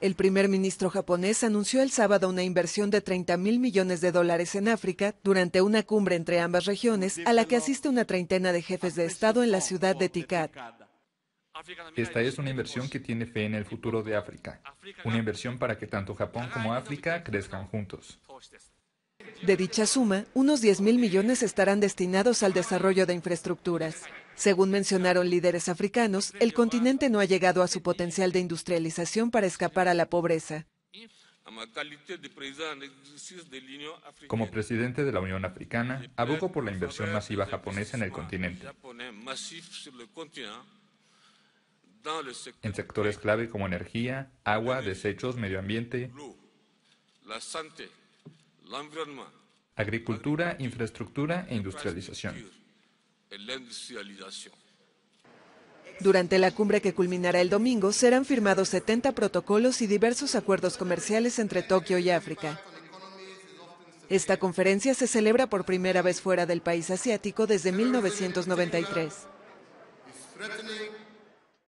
El primer ministro japonés anunció el sábado una inversión de 30 mil millones de dólares en África durante una cumbre entre ambas regiones a la que asiste una treintena de jefes de Estado en la ciudad de Tikad. Esta es una inversión que tiene fe en el futuro de África, una inversión para que tanto Japón como África crezcan juntos. De dicha suma, unos 10 mil millones estarán destinados al desarrollo de infraestructuras. Según mencionaron líderes africanos, el continente no ha llegado a su potencial de industrialización para escapar a la pobreza. Como presidente de la Unión Africana, abogo por la inversión masiva japonesa en el continente, en sectores clave como energía, agua, desechos, medio ambiente, Agricultura, infraestructura e industrialización. Durante la cumbre que culminará el domingo, serán firmados 70 protocolos y diversos acuerdos comerciales entre Tokio y África. Esta conferencia se celebra por primera vez fuera del país asiático desde 1993.